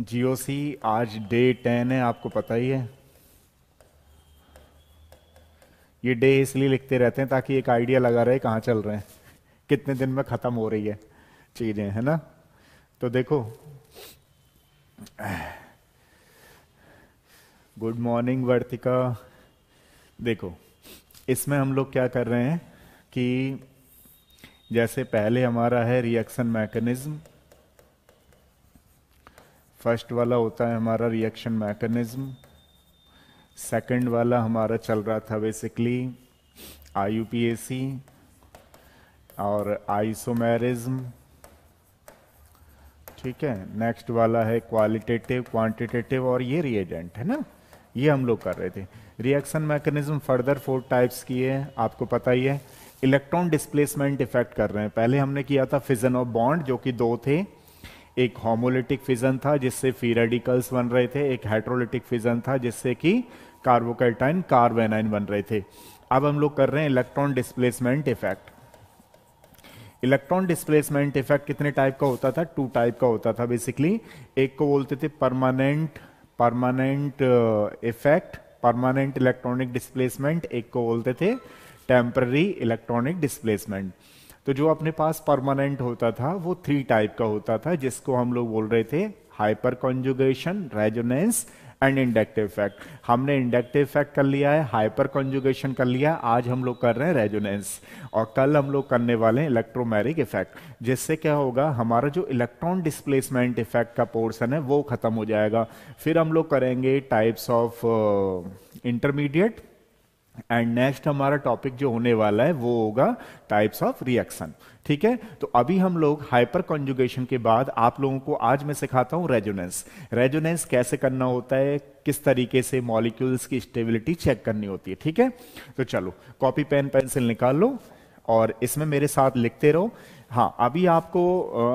GOC आज day ten है आपको पता ही है ये डे इसलिए लिखते रहते हैं ताकि एक आइडिया लगा रहे कहाँ चल रहे हैं कितने दिन में ख़त्म हो रही है चीज़ें है ना तो देखो गुड मॉर्निंग वर्तिका देखो इसमें हम लोग क्या कर रहे हैं कि जैसे पहले हमारा है रिएक्शन मैकेनिज्म फर्स्ट वाला होता है हमारा रिएक्शन मैकेनिज्म सेकंड वाला हमारा चल रहा था बेसिकली आई और आइसोमेरिज्म ठीक है नेक्स्ट वाला है क्वालिटेटिव क्वांटिटेटिव और ये रिएजेंट है ना ये हम लोग कर रहे थे reaction mechanism further four types की है आपको पता ही है इलेक्ट्रॉन डिस्प्लेसमेंट इफेक्ट कर रहे हैं पहले हमने किया था फिजन ऑफ बॉन्ड जो कि दो थे एक होमोलिटिक फिजन था जिससे फी रेडिकल्स बन रहे थे एक हाइड्रोलिटिक फिजन था जिससे कि कार्बोकैटाइन कार्बेनाइन बन रहे थे अब हम लोग कर रहे हैं electron displacement effect electron displacement effect कितने टाइप का होता था टू टाइप का होता था बेसिकली एक को बोलते थे permanent permanent effect permanent electronic displacement एक को बोलते थे टेम्पररी इलेक्ट्रॉनिक डिस्प्लेसमेंट तो जो अपने पास परमानेंट होता था वो थ्री टाइप का होता था जिसको हम लोग बोल रहे थे hyperconjugation resonance and inductive effect हमने इंडक्टिव इफेक्ट कर लिया है हाइपर कॉन्जुगेशन कर लिया आज हम लोग कर रहे हैं रेजोनेंस और कल हम लोग करने वाले हैं इलेक्ट्रोमैरिक इफेक्ट जिससे क्या होगा हमारा जो इलेक्ट्रॉन डिस्प्लेसमेंट इफेक्ट का पोर्सन है वो खत्म हो जाएगा फिर हम लोग करेंगे types of intermediate and next हमारा टॉपिक जो होने वाला है वो होगा टाइप्स ऑफ रिएक्शन ठीक है तो अभी हम लोग हाइपर कॉन्जुगेशन के बाद आप लोगों को आज मैं सिखाता हूं रेजोनेंस रेजोनेंस कैसे करना होता है किस तरीके से मॉलिक्यूल्स की स्टेबिलिटी चेक करनी होती है ठीक है तो चलो कॉपी पेन पेंसिल निकाल लो और इसमें मेरे साथ लिखते रहो हाँ अभी आपको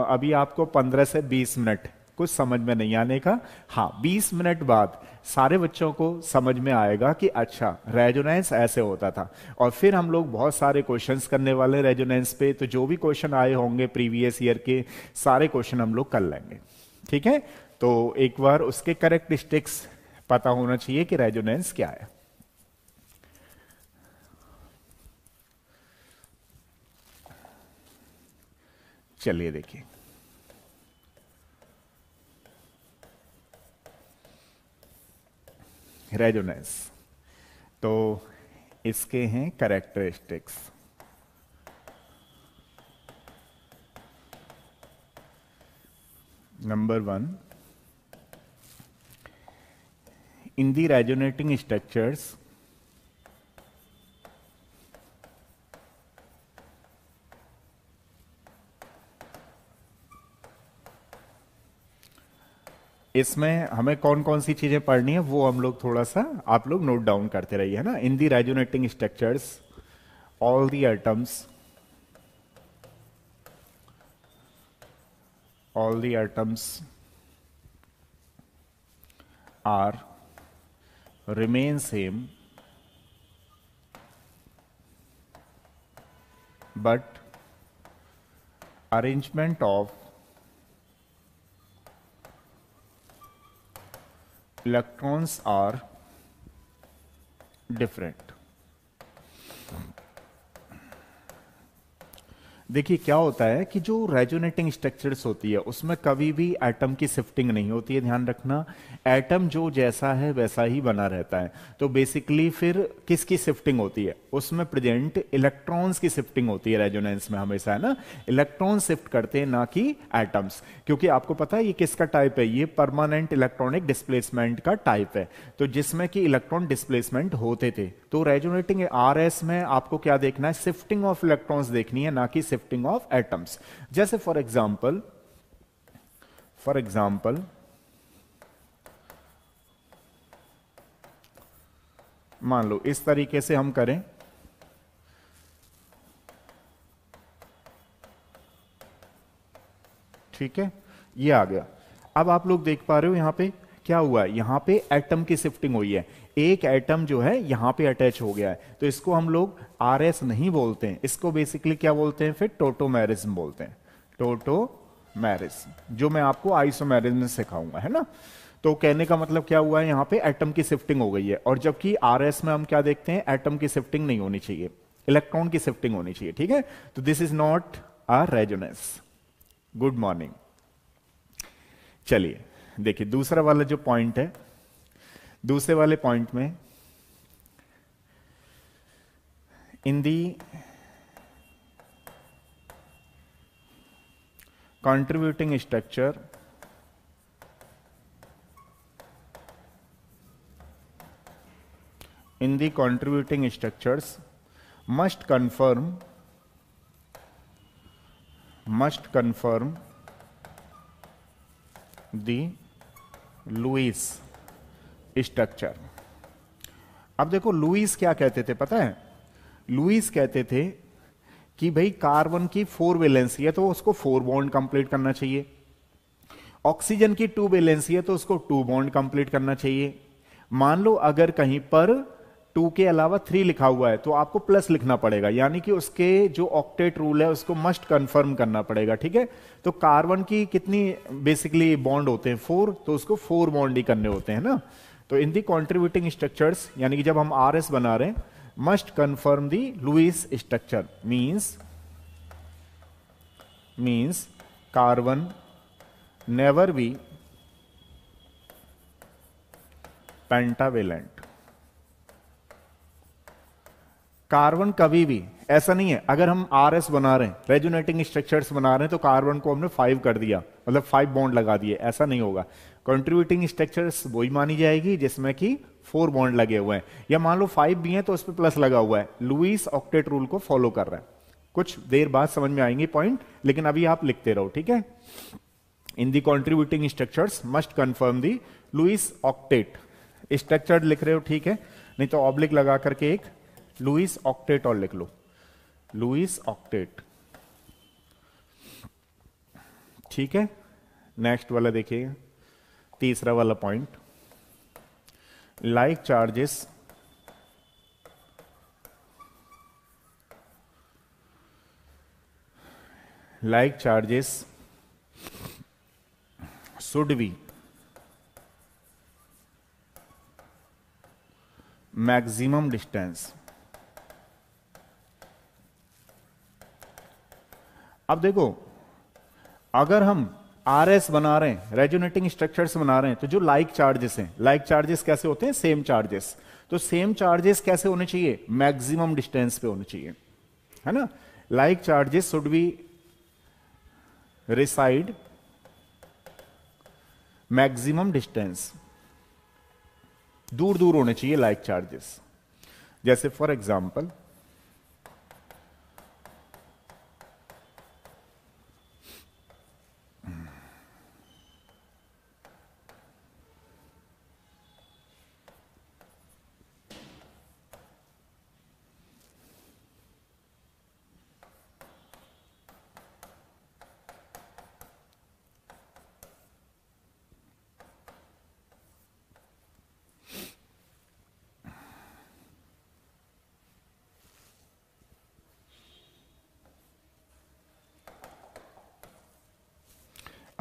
अभी आपको पंद्रह से बीस मिनट कुछ समझ में नहीं आने का हाँ बीस मिनट बाद सारे बच्चों को समझ में आएगा कि अच्छा रेजोनेंस ऐसे होता था और फिर हम लोग बहुत सारे क्वेश्चंस करने वाले रेजोनेंस पे तो जो भी क्वेश्चन आए होंगे प्रीवियस ईयर के सारे क्वेश्चन हम लोग कर लेंगे ठीक है तो एक बार उसके करेक्टिस्टिक्स पता होना चाहिए कि रेजोनेंस क्या है चलिए देखिए रेजोनेंस तो इसके हैं characteristics number one in the resonating structures इसमें हमें कौन कौन सी चीजें पढ़नी है वो हम लोग थोड़ा सा आप लोग नोट डाउन करते रहिए है ना in the resonating structures all the items all the items are remain same but arrangement of electrons are different देखिए क्या होता है कि जो रेजोनेटिंग स्ट्रक्चर्स होती है उसमें कभी भी एटम की शिफ्टिंग नहीं होती है ध्यान रखना एटम जो जैसा है वैसा ही बना रहता है तो बेसिकली फिर किसकी शिफ्टिंग होती है उसमें प्रेजेंट इलेक्ट्रॉन्स की शिफ्टिंग होती है रेजोनेंस में हमेशा है ना इलेक्ट्रॉन शिफ्ट करते हैं ना कि एटम्स क्योंकि आपको पता है ये किसका टाइप है ये परमानेंट इलेक्ट्रॉनिक डिस्प्लेसमेंट का टाइप है तो जिसमें कि इलेक्ट्रॉन डिस्प्लेसमेंट होते थे तो रेजोनेटिंग आर में आपको क्या देखना है शिफ्टिंग ऑफ इलेक्ट्रॉन्स देखनी है ना कि शिफ्टिंग ऑफ एटम्स जैसे फॉर एग्जाम्पल फॉर एग्जाम्पल मान लो इस तरीके से हम करें ठीक है ये आ गया अब आप लोग देख पा रहे हो यहां पे क्या हुआ है यहां पे एटम की शिफ्टिंग हुई है एक एटम जो है यहां पे अटैच हो गया है तो इसको हम लोग आर एस नहीं बोलते हैं इसको बेसिकली क्या बोलते हैं फिर टोटोमेरिज्म बोलते हैं टोटो मैरिज्म जो मैं आपको आइसोमेरिज्म सिखाऊंगा है ना तो कहने का मतलब क्या हुआ है यहां पे एटम की शिफ्टिंग हो गई है और जबकि आर एस में हम क्या देखते हैं एटम की शिफ्टिंग नहीं होनी चाहिए इलेक्ट्रॉन की शिफ्टिंग होनी चाहिए ठीक है तो this is not a resonance good morning चलिए देखिए दूसरा वाला जो पॉइंट है दूसरे वाले पॉइंट में in the contributing structure in the contributing structures must confirm must confirm the Lewis structure अब देखो लुइस क्या कहते थे पता है लुइस कहते थे कि भाई कार्बन की फोर वैलेंसी है तो उसको फोर बॉन्ड कंप्लीट करना चाहिए ऑक्सीजन की टू वैलेंसी है तो उसको टू बॉन्ड कंप्लीट करना चाहिए मान लो अगर कहीं पर टू के अलावा थ्री लिखा हुआ है तो आपको प्लस लिखना पड़ेगा यानी कि उसके जो ऑक्टेट रूल है उसको मस्ट कंफर्म करना पड़ेगा ठीक है तो कार्बन की कितनी बेसिकली बॉन्ड होते हैं फोर तो उसको फोर बॉन्ड ही करने होते हैं ना तो इन दी कॉन्ट्रीब्यूटिंग स्ट्रक्चर्स यानी कि जब हम आर एस बना रहे हैं must confirm the Lewis structure means means carbon never be pentavalent carbon कभी भी ऐसा नहीं है अगर हम आर एस बना रहे हैं रेजुनेटिंग स्ट्रक्चर्स बना रहे हैं तो कार्बन को हमने फाइव कर दिया मतलब फाइव बॉन्ड लगा दिए ऐसा नहीं होगा कंट्रीब्यूटिंग स्ट्रक्चर्स वही मानी जाएगी जिसमें कि फोर बॉन्ड लगे हुए हैं या मान लो फाइव भी है तो उस पर प्लस लगा हुआ है लुइस ऑक्टेट रूल को फॉलो कर रहा है कुछ देर बाद समझ में आएंगे पॉइंट लेकिन अभी आप लिखते रहो ठीक है in the contributing structures must confirm the Lewis octet structure लिख रहे हो ठीक है नहीं तो ऑब्लिक लगा करके एक लुइस ऑक्टेट और लिख लो लुइस ऑक्टेट ठीक है नेक्स्ट वाला देखिए तीसरा वाला point like charges like charges should be maximum distance अब देखो अगर हम आर एस बना रहे हैं रेजुनेटिंग स्ट्रक्चर्स बना रहे हैं तो जो लाइक चार्जेस हैं लाइक चार्जेस कैसे होते हैं सेम चार्जेस तो सेम चार्जेस कैसे होने चाहिए मैक्सिमम डिस्टेंस पे होने चाहिए है ना like charges should be reside maximum distance दूर दूर होने चाहिए लाइक चार्जेस जैसे फॉर एग्जाम्पल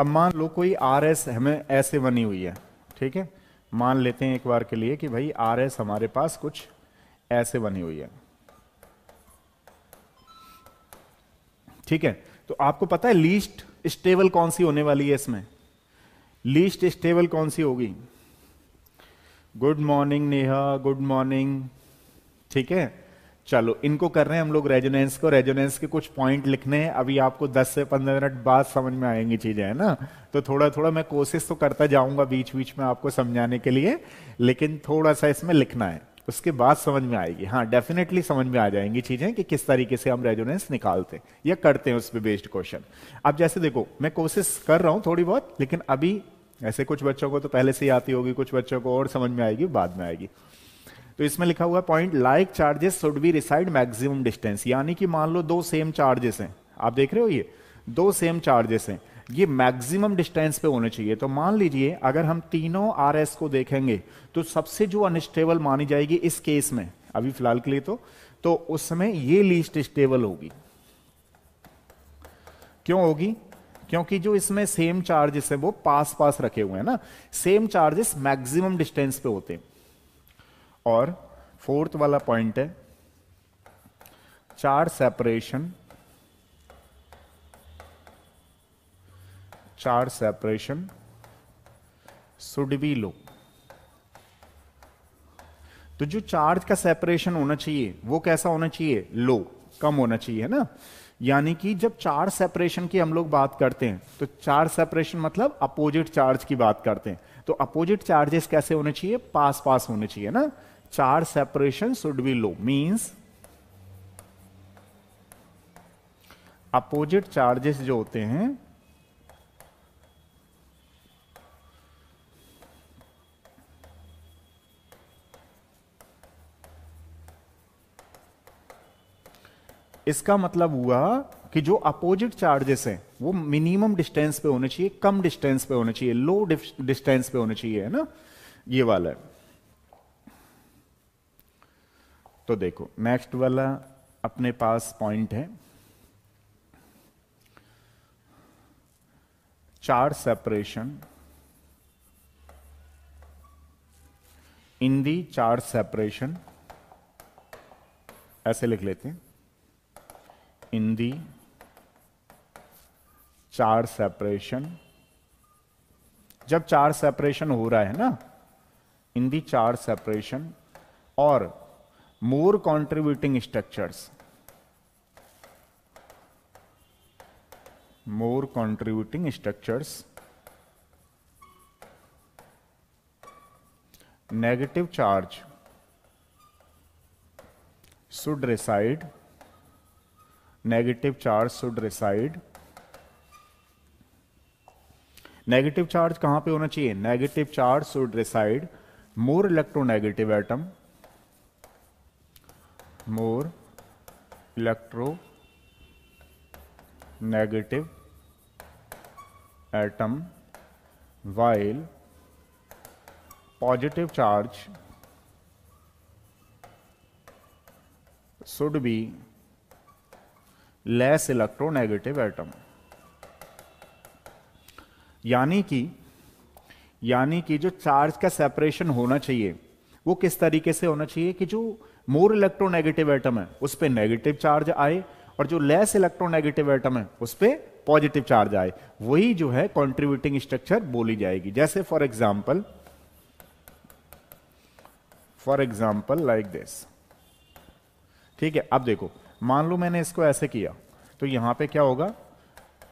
अब मान लो कोई आर एस हमें ऐसे बनी हुई है ठीक है मान लेते हैं एक बार के लिए कि भाई आर एस हमारे पास कुछ ऐसे बनी हुई है ठीक है तो आपको पता है लीस्ट स्टेबल कौन सी होने वाली है इसमें लीस्ट स्टेबल कौन सी होगी good morning Neha good morning ठीक है चलो इनको कर रहे हैं हम लोग रेजोनेंस को रेजोनेंस के कुछ पॉइंट लिखने हैं अभी आपको 10 से 15 मिनट बाद समझ में आएंगी चीजें है ना तो थोड़ा थोड़ा मैं कोशिश तो करता जाऊंगा बीच बीच में आपको समझाने के लिए लेकिन थोड़ा सा इसमें लिखना है उसके बाद समझ में आएगी हाँ डेफिनेटली समझ में आ जाएंगी चीजें कि किस तरीके से हम रेजोनेंस निकालते हैं या करते हैं उस पर बेस्ड क्वेश्चन अब जैसे देखो मैं कोशिश कर रहा हूँ थोड़ी बहुत लेकिन अभी ऐसे कुछ बच्चों को तो पहले से ही आती होगी कुछ बच्चों को और समझ में आएगी बाद में आएगी तो इसमें लिखा हुआ point like charges should be reside maximum distance यानी कि मान लो दो सेम चार्जेस हैं आप देख रहे हो ये दो सेम चार्जेस हैं ये मैक्सिमम डिस्टेंस पे होने चाहिए तो मान लीजिए अगर हम तीनों आर एस को देखेंगे तो सबसे जो अनस्टेबल मानी जाएगी इस केस में अभी फिलहाल के लिए तो तो उस समय ये लीस्ट स्टेबल होगी क्यों होगी क्योंकि जो इसमें सेम चार्जेस है वो पास पास रखे हुए हैं ना सेम चार्जेस मैक्सिमम डिस्टेंस पे होते हैं और फोर्थ वाला पॉइंट है चार सेपरेशन चार सेपरेशन सुड बी लो तो जो चार्ज का सेपरेशन होना चाहिए वो कैसा होना चाहिए लो कम होना चाहिए ना यानी कि जब चार सेपरेशन की हम लोग बात करते हैं तो चार सेपरेशन मतलब अपोजिट चार्ज की बात करते हैं तो अपोजिट चार्जेस कैसे होने चाहिए पास पास होने चाहिए ना charge separation should be low means opposite charges जो होते हैं इसका मतलब हुआ कि जो अपोजिट चार्जेस हैं वो मिनिमम डिस्टेंस पे होने चाहिए कम डिस्टेंस पे होने चाहिए लो डिस्टेंस पे होने चाहिए है ना ये वाला है तो देखो नेक्स्ट वाला अपने पास पॉइंट है चार सेपरेशन इन दी चार सेपरेशन ऐसे लिख लेते हैं इन दी चार सेपरेशन जब चार सेपरेशन हो रहा है ना इन दी चार सेपरेशन और more contributing structures more contributing structures negative charge should reside negative charge should reside negative charge कहां पे होना चाहिए negative charge should reside more electronegative atom more electronegative atom while positive charge should be less electronegative atom यानी कि यानी कि जो charge का सेपरेशन होना चाहिए वो किस तरीके से होना चाहिए कि जो मोर इलेक्ट्रोनेगेटिव एटम है उस पर नेगेटिव चार्ज आए और जो लेस इलेक्ट्रोनेगेटिव एटम है उस पर पॉजिटिव चार्ज आए वही जो है कॉन्ट्रीब्यूटिंग स्ट्रक्चर बोली जाएगी जैसे for example for example like this ठीक है अब देखो मान लो मैंने इसको ऐसे किया तो यहां पे क्या होगा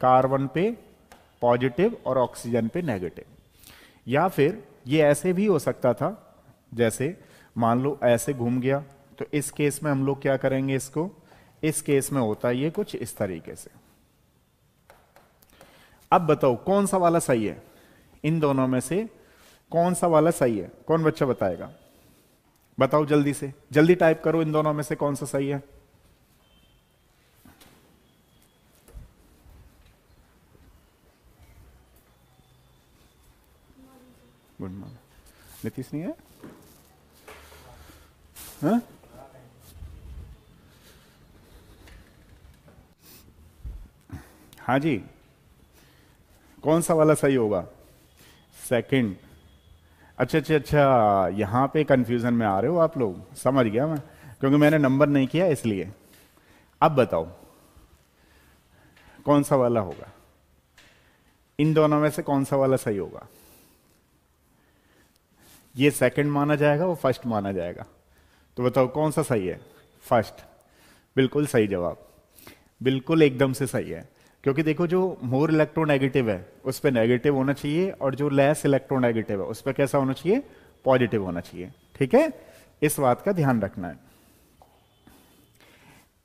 कार्बन पे पॉजिटिव और ऑक्सीजन पे नेगेटिव या फिर ये ऐसे भी हो सकता था जैसे मान लो ऐसे घूम गया तो इस केस में हम लोग क्या करेंगे इसको इस केस में होता है ये कुछ इस तरीके से अब बताओ कौन सा वाला सही है इन दोनों में से कौन सा वाला सही है कौन बच्चा बताएगा बताओ जल्दी से जल्दी टाइप करो इन दोनों में से कौन सा सही है गुड मॉर्निंग नीतीश नहीं है हा? हाँ जी कौन सा वाला सही होगा सेकंड अच्छा अच्छा अच्छा यहाँ पे कंफ्यूजन में आ रहे हो आप लोग समझ गया मैं क्योंकि मैंने नंबर नहीं किया इसलिए अब बताओ कौन सा वाला होगा इन दोनों में से कौन सा वाला सही होगा ये सेकंड माना जाएगा वो फर्स्ट माना जाएगा तो बताओ कौन सा सही है फर्स्ट बिल्कुल सही जवाब बिल्कुल एकदम से सही है क्योंकि देखो जो मोर इलेक्ट्रोनेगेटिव है उस पर नेगेटिव होना चाहिए और जो लेस इलेक्ट्रोनेगेटिव है उस पर कैसा होना चाहिए पॉजिटिव होना चाहिए ठीक है इस बात का ध्यान रखना है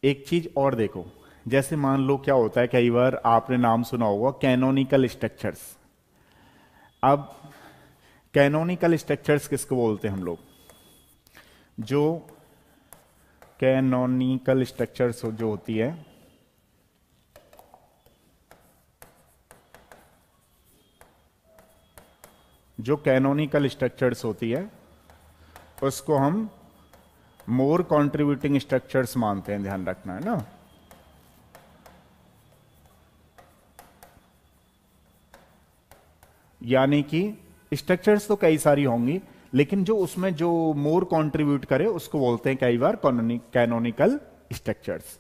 एक चीज और देखो जैसे मान लो क्या होता है कई बार आपने नाम सुना होगा कैनोनिकल स्ट्रक्चर्स अब कैनोनिकल स्ट्रक्चर्स किसको बोलते हैं हम लोग जो कैनोनिकल स्ट्रक्चर्स जो होती है जो कैनोनिकल स्ट्रक्चर्स होती है उसको हम मोर कंट्रीब्यूटिंग स्ट्रक्चर्स मानते हैं ध्यान रखना है ना यानी कि स्ट्रक्चर्स तो कई सारी होंगी लेकिन जो उसमें जो मोर कंट्रीब्यूट करे उसको बोलते हैं कई बार कैनोनिकल स्ट्रक्चर्स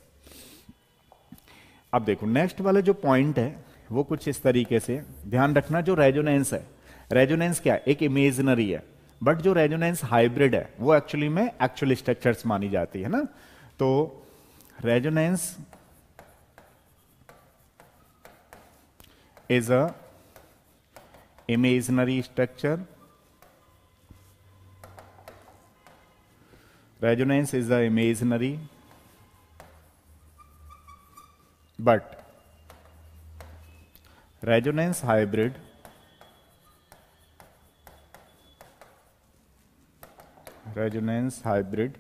अब देखो नेक्स्ट वाला जो पॉइंट है वो कुछ इस तरीके से ध्यान रखना जो रेजोनेंस है रेजोनेंस क्या है एक इमेजनरी है बट जो रेजोनेंस हाइब्रिड है वो एक्चुअली में एक्चुअल स्ट्रक्चर्स मानी जाती है ना तो resonance is a imaginary structure resonance is a imaginary but resonance hybrid resonance hybrid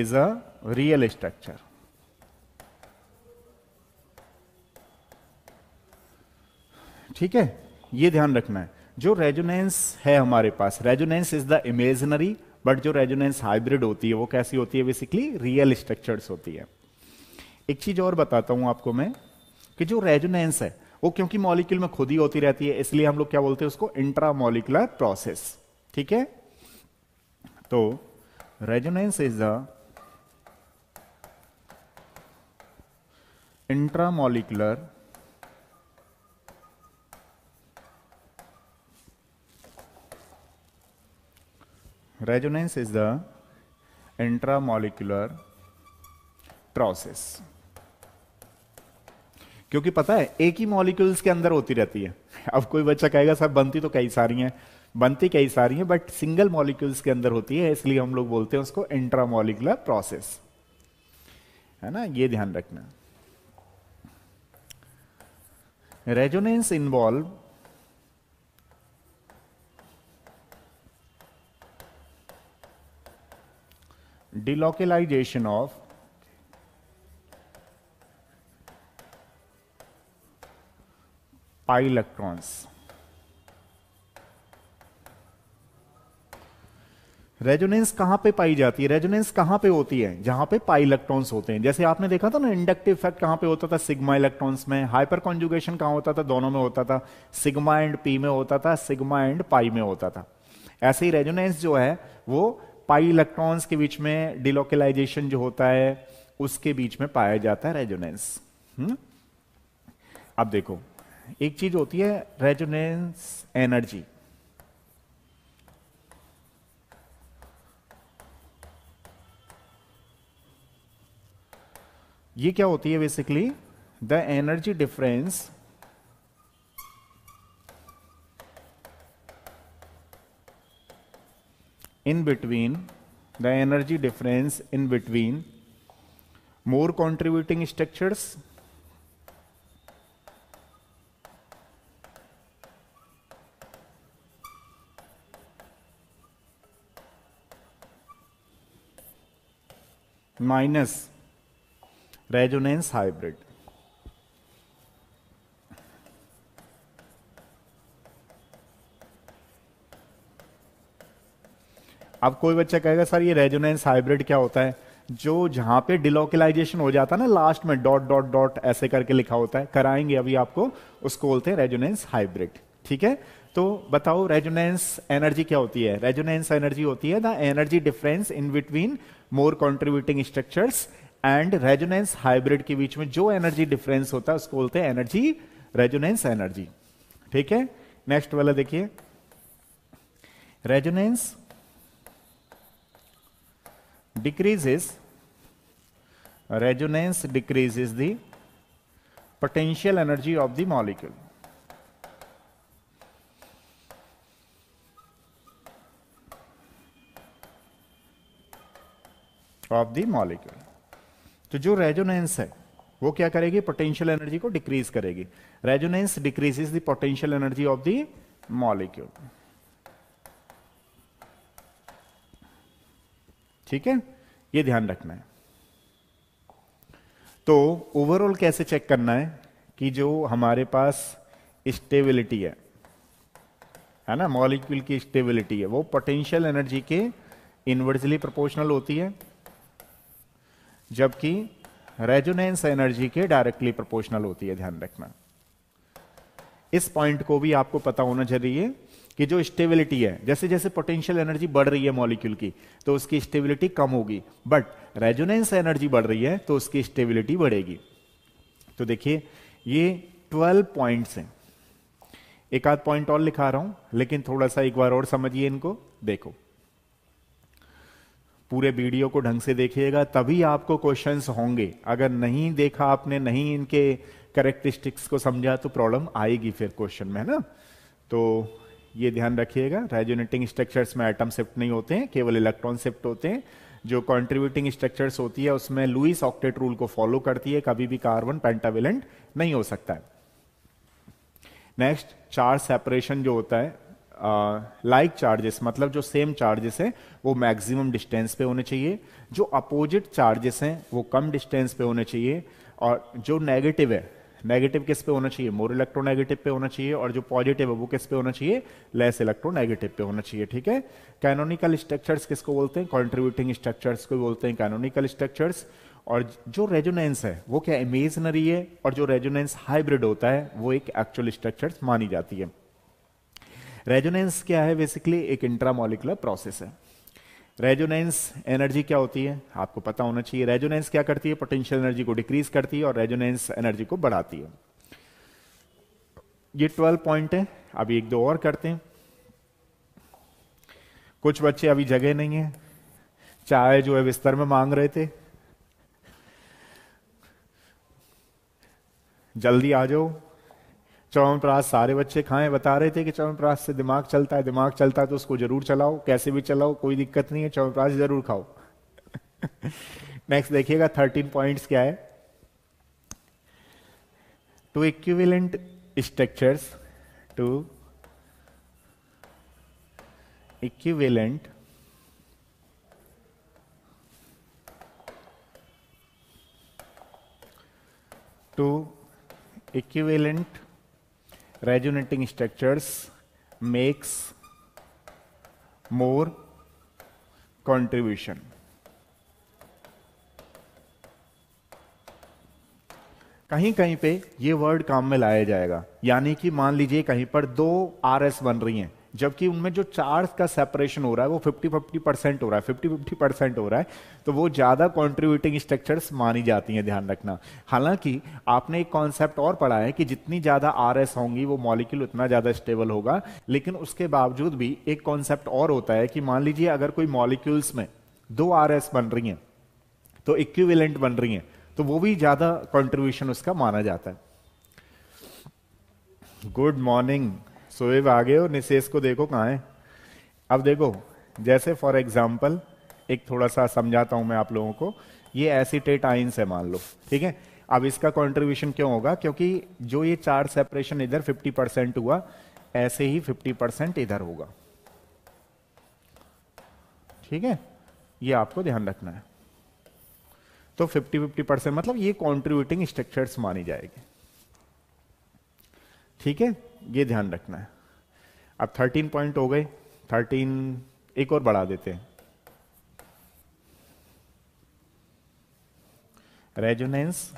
is a real structure ठीक है ये ध्यान रखना है जो रेजोनेंस है हमारे पास resonance is the imaginary but जो रेजोनेंस हाइब्रिड होती है वो कैसी होती है बेसिकली रियल स्ट्रक्चर्स होती है एक चीज और बताता हूं आपको मैं कि जो रेजोनेंस है वो क्योंकि मॉलिक्यूल में खुद ही होती रहती है इसलिए हम लोग क्या बोलते हैं उसको इंट्रामोलिकुलर प्रोसेस ठीक है तो resonance is the intramolecular resonance is the intramolecular process क्योंकि पता है एक ही मॉलिक्यूल्स के अंदर होती रहती है अब कोई बच्चा कहेगा सर बनती तो कई सारी हैं बनती कई सारी हैं बट सिंगल मॉलिक्यूल्स के अंदर होती है इसलिए हम लोग बोलते हैं उसको इंट्रामोलिकुलर प्रोसेस है ना ये ध्यान रखना resonance involve delocalization of pi electrons resonance कहां पे पाई जाती है रेजोनेंस कहां पे होती है जहां पे पाई इलेक्ट्रॉन्स होते हैं जैसे आपने देखा था ना इंडक्टिव इफेक्ट कहां पे होता था सिग्मा इलेक्ट्रॉन्स में हाइपर कॉन्जुगेशन कहां होता था दोनों में होता था सिग्मा एंड पी में होता था सिग्मा एंड पाई में होता था ऐसे ही रेजोनेंस जो है वो पाई इलेक्ट्रॉन्स के बीच में डिलोकलाइजेशन जो होता है उसके बीच में पाया जाता है रेजोनेंस हम्म? अब देखो एक चीज होती है रेजोनेंस एनर्जी ये क्या होती है basically the energy difference in between the energy difference in between more contributing structures minus resonance hybrid अब कोई बच्चा कहेगा सर ये रेजोनेंस हाइब्रिड क्या होता है जो जहां पे डिलोकलाइजेशन हो जाता है ना लास्ट में डॉट डॉट डॉट ऐसे करके लिखा होता है कराएंगे अभी आपको उसको बोलते हैं रेजोनेंस हाइब्रिड ठीक है तो बताओ रेजोनेंस एनर्जी क्या होती है रेजोनेंस एनर्जी होती है the energy difference in between more contributing structures and resonance hybrid के बीच में जो एनर्जी डिफरेंस होता है उसको बोलते हैं एनर्जी रेजोनेंस एनर्जी ठीक है नेक्स्ट वाला देखिए resonance is resonance decreases potential energy of the molecule of the molecule तो जो रेजोनेंस है वो क्या करेगी पोटेंशियल एनर्जी को डिक्रीज करेगी resonance decreases potential energy of the molecule ठीक है ये ध्यान रखना है तो ओवरऑल कैसे चेक करना है कि जो हमारे पास स्टेबिलिटी है है ना मॉलिक्यूल की स्टेबिलिटी है वो पोटेंशियल एनर्जी के इनवर्सली प्रोपोर्शनल होती है जबकि रेजोनेंस एनर्जी के डायरेक्टली प्रोपोर्शनल होती है ध्यान रखना इस पॉइंट को भी आपको पता होना चाहिए कि जो स्टेबिलिटी है जैसे जैसे पोटेंशियल एनर्जी बढ़ रही है मॉलिक्यूल की तो उसकी स्टेबिलिटी कम होगी बट रेजोनेंस एनर्जी बढ़ रही है तो उसकी स्टेबिलिटी बढ़ेगी तो देखिए ये 12 पॉइंट्स हैं एक आध पॉइंट और लिखा रहा हूं लेकिन थोड़ा सा एक बार और समझिए इनको देखो पूरे वीडियो को ढंग से देखिएगा तभी आपको क्वेश्चंस होंगे अगर नहीं देखा आपने नहीं इनके करेक्टरिस्टिक्स को समझा तो प्रॉब्लम आएगी फिर क्वेश्चन में है ना तो ये ध्यान रखिएगा रेजोनेटिंग स्ट्रक्चर्स में एटम शिफ्ट नहीं होते हैं केवल इलेक्ट्रॉन शिफ्ट होते हैं जो कॉन्ट्रीब्यूटिंग स्ट्रक्चर्स होती है उसमें लुइस ऑक्टेट रूल को फॉलो करती है कभी भी कार्बन पेंटावेलेंट नहीं हो सकता है नेक्स्ट चार्ज सेपरेशन जो होता है लाइक uh, चार्जेस like मतलब जो सेम चार्जेस हैं वो मैक्सिमम डिस्टेंस पे होने चाहिए जो अपोजिट चार्जेस हैं वो कम डिस्टेंस पे होने चाहिए और जो नेगेटिव है नेगेटिव किस पे होना चाहिए मोर इलेक्ट्रोनेगेटिव पे होना चाहिए और जो पॉजिटिव है वो किस पे होना चाहिए लेस इलेक्ट्रोनेगेटिव पे होना चाहिए ठीक है कैनोनिकल स्ट्रक्चर्स किसको बोलते हैं कॉन्ट्रीब्यूटिंग स्ट्रक्चर्स को बोलते हैं कैनोनिकल स्ट्रक्चर्स और जो रेजोनेंस है वो क्या इमेजनरी है और जो रेजोनेंस हाइब्रिड होता है वो एक एक्चुअल स्ट्रक्चर्स मानी जाती है रेजोनेंस क्या है बेसिकली एक इंट्रामोलिकुलर प्रोसेस है रेजोनेंस एनर्जी क्या होती है आपको पता होना चाहिए रेजोनेंस क्या करती है पोटेंशियल एनर्जी को डिक्रीज करती है और रेजोनेंस एनर्जी को बढ़ाती है ये ट्वेल्व पॉइंट है अभी एक दो और करते हैं कुछ बच्चे अभी जगह नहीं है चाय जो है बिस्तर में मांग रहे थे जल्दी आ जाओ च्यवनप्राश सारे बच्चे खाएं बता रहे थे कि च्यवनप्राश से दिमाग चलता है दिमाग चलता है तो उसको जरूर चलाओ कैसे भी चलाओ कोई दिक्कत नहीं है च्यवनप्राश जरूर खाओ नेक्स्ट देखिएगा थर्टीन पॉइंट्स क्या है two equivalent structures two equivalent two equivalent resonating structures makes more contribution कहीं कहीं पे ये वर्ड काम में लाया जाएगा यानी कि मान लीजिए कहीं पर दो आर एस बन रही हैं जबकि उनमें जो चार्ज का सेपरेशन हो रहा है वो 50 50 परसेंट हो रहा है 50 50 परसेंट हो रहा है तो वो ज़्यादा कॉन्ट्रीब्यूटिंग स्ट्रक्चर्स मानी जाती हैं ध्यान रखना हालांकि आपने एक कॉन्सेप्ट और पढ़ा है कि जितनी ज़्यादा आर एस होंगी वो मॉलिक्यूल उतना ज़्यादा स्टेबल होगा लेकिन उसके बावजूद भी एक कॉन्सेप्ट और होता है कि मान लीजिए अगर कोई मॉलिक्यूल्स में दो आर एस बन रही हैं तो इक्विवेलेंट बन रही हैं तो वो भी ज़्यादा कॉन्ट्रीब्यूशन उसका माना जाता है गुड मॉर्निंग सोएब आगे हो निशेष को देखो कहाँ है अब देखो जैसे फॉर एग्जाम्पल एक थोड़ा सा समझाता हूं मैं आप लोगों को ये एसिटेट आइंस है मान लो ठीक है अब इसका कॉन्ट्रीब्यूशन क्यों होगा क्योंकि जो ये चार सेपरेशन इधर 50 परसेंट हुआ ऐसे ही 50 परसेंट इधर होगा ठीक है ये आपको ध्यान रखना है तो 50 50 परसेंट मतलब ये कॉन्ट्रीब्यूटिंग स्ट्रक्चर्स मानी जाएगी ठीक है ये ध्यान रखना है अब थर्टीन पॉइंट हो गए थर्टीन एक और बढ़ा देते हैं resonance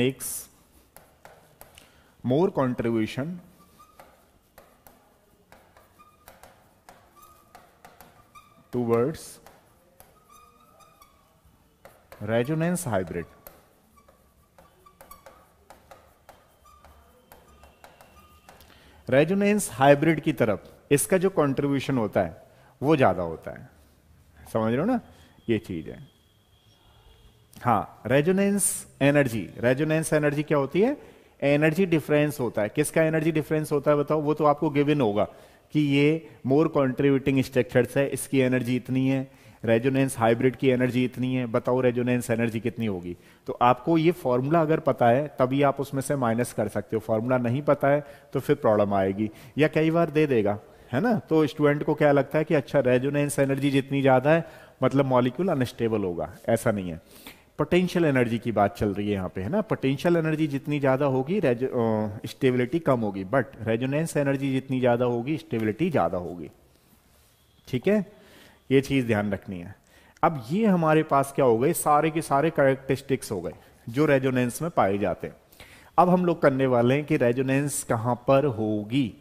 makes more contribution towards resonance hybrid resonance hybrid की तरफ इसका जो कंट्रीब्यूशन होता है वो ज्यादा होता है समझ रहे हो ना ये चीज है हाँ रेजुनेंस एनर्जी रेजुनेंस एनर्जी क्या होती है एनर्जी डिफरेंस होता है किसका एनर्जी डिफरेंस होता है बताओ वो तो आपको गिवन होगा कि ये मोर कॉन्ट्रीब्यूटिंग स्ट्रक्चर्स है इसकी एनर्जी इतनी है रेजोनेंस हाइब्रिड की एनर्जी इतनी है बताओ रेजोनेंस एनर्जी कितनी होगी तो आपको ये फॉर्मूला अगर पता है तभी आप उसमें से माइनस कर सकते हो फॉर्मूला नहीं पता है तो फिर प्रॉब्लम आएगी या कई बार दे देगा है ना तो स्टूडेंट को क्या लगता है कि अच्छा रेजोनेंस एनर्जी जितनी ज़्यादा है मतलब मॉलिक्यूल अनस्टेबल होगा ऐसा नहीं है पोटेंशियल एनर्जी की बात चल रही है यहाँ पे है ना पोटेंशियल एनर्जी जितनी ज़्यादा होगी स्टेबिलिटी कम होगी बट रेजोनेंस एनर्जी जितनी ज़्यादा होगी स्टेबिलिटी ज़्यादा होगी ठीक है ये चीज़ ध्यान रखनी है अब ये हमारे पास क्या हो गए सारे के सारे करेक्टरिस्टिक्स हो गए जो रेजोनेंस में पाए जाते हैं अब हम लोग करने वाले हैं कि रेजोनेंस कहां पर होगी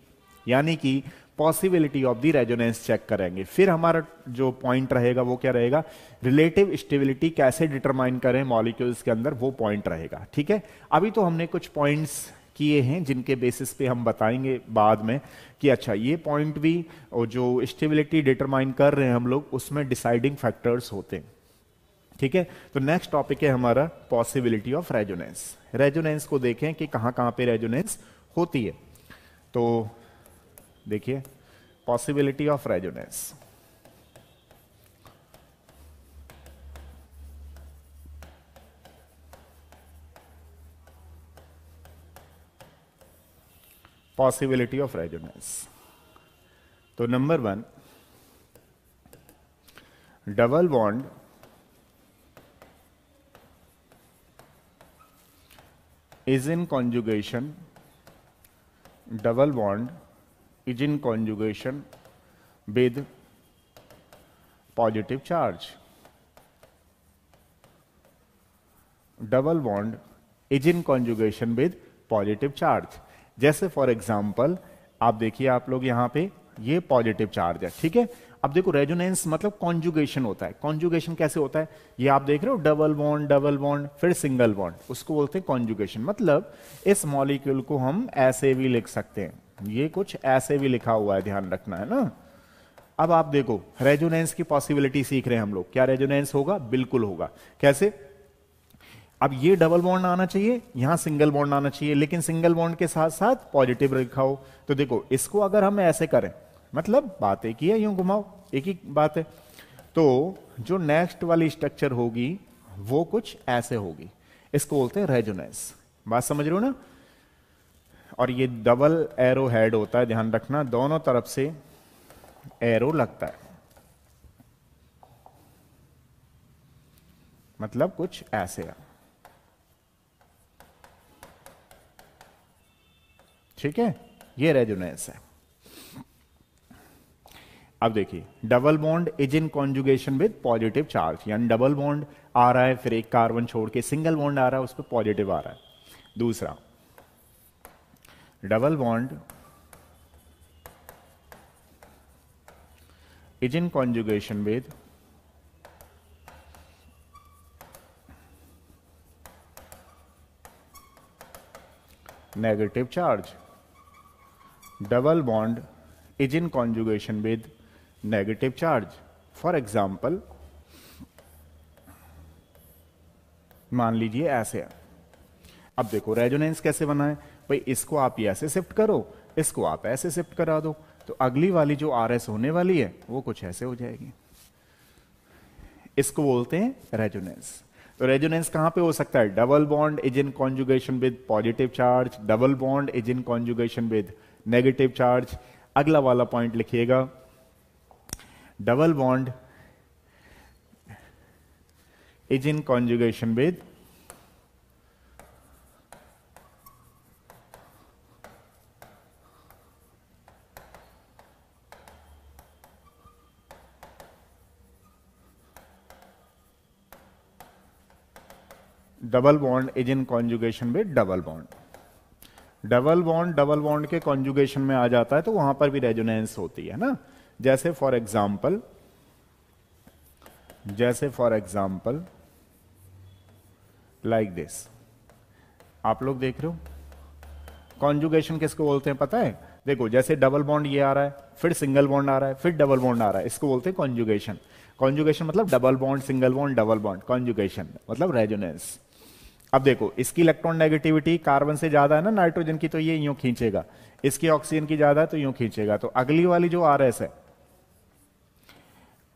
यानी कि possibility of the resonance check करेंगे फिर हमारा जो पॉइंट रहेगा वो क्या रहेगा रिलेटिव स्टेबिलिटी कैसे डिटरमाइन करें मॉलिक्यूल्स के अंदर वो पॉइंट रहेगा ठीक है अभी तो हमने कुछ पॉइंट्स किए हैं जिनके बेसिस पे हम बताएंगे बाद में कि अच्छा ये पॉइंट भी और जो स्टेबिलिटी डिटरमाइन कर रहे हैं हम लोग उसमें डिसाइडिंग फैक्टर्स होते हैं ठीक है तो नेक्स्ट टॉपिक है हमारा पॉसिबिलिटी ऑफ रेजोनेंस रेजोनेंस को देखें कि कहां कहां पे रेजोनेंस होती है तो देखिए possibility of resonance possibility of resonance. So number one, double bond is in conjugation, double bond is in conjugation with positive charge. Double bond is in conjugation with positive charge. जैसे for example आप देखिए आप लोग यहां पे ये positive charge है ठीक है अब देखो रेजोनेंस मतलब कॉन्जुगेशन होता है कॉन्जुगेशन कैसे होता है ये आप देख रहे हो डबल बॉन्ड डबल बॉन्ड फिर सिंगल बॉन्ड उसको बोलते हैं कॉन्जुगेशन मतलब इस मॉलिक्यूल को हम ऐसे भी लिख सकते हैं ये कुछ ऐसे भी लिखा हुआ है ध्यान रखना है ना अब आप देखो रेजोनेंस की पॉसिबिलिटी सीख रहे हैं हम लोग क्या रेजोनेंस होगा बिल्कुल होगा कैसे अब ये डबल बॉन्ड आना चाहिए यहां सिंगल बॉन्ड आना चाहिए लेकिन सिंगल बॉन्ड के साथ साथ पॉजिटिव रेखा हो तो देखो इसको अगर हम ऐसे करें मतलब बात एक ही है यूं घुमाओ एक ही बात है तो जो नेक्स्ट वाली स्ट्रक्चर होगी वो कुछ ऐसे होगी इसको बोलते हैं रेजोनेस बात समझ रहे हो ना और ये डबल एरो हेड होता है ध्यान रखना दोनों तरफ से एरो लगता है मतलब कुछ ऐसे है ठीक है ये रेजोनेंस है अब देखिए double bond is in conjugation with positive charge यानी डबल बॉन्ड आ रहा है फिर एक कार्बन छोड़ के सिंगल बॉन्ड आ रहा है उस पर पॉजिटिव आ रहा है दूसरा double bond is in conjugation with negative charge double bond is in conjugation with negative charge for example मान लीजिए ऐसे अब देखो रेजोनेंस कैसे बना है भाई इसको आप ये ऐसे शिफ्ट करो इसको आप ऐसे शिफ्ट करा दो तो अगली वाली जो आर एस होने वाली है वो कुछ ऐसे हो जाएगी इसको बोलते हैं रेजोनेंस तो रेजोनेंस कहां पे हो सकता है double bond is in conjugation with positive charge double bond is in conjugation with negative charge अगला वाला पॉइंट लिखिएगा double bond is in conjugation with double bond is in conjugation with double bond double bond double bond के conjugation में आ जाता है तो वहां पर भी रेजोनेंस होती है ना जैसे फॉर एग्जाम्पल जैसे फॉर एग्जाम्पल लाइक दिस आप लोग देख रहे हो कॉन्जुगेशन किसको बोलते हैं पता है देखो जैसे डबल बॉन्ड ये आ रहा है फिर सिंगल बॉन्ड आ रहा है फिर डबल बॉन्ड आ रहा है इसको बोलते हैं कॉन्जुगेशन कॉन्जुगेशन मतलब double bond single bond double bond conjugation मतलब रेजोनेंस अब देखो इसकी इलेक्ट्रॉन नेगेटिविटी कार्बन से ज्यादा है ना नाइट्रोजन की तो ये यूं खींचेगा इसकी ऑक्सीजन की ज्यादा है तो यूं खींचेगा तो अगली वाली जो आर है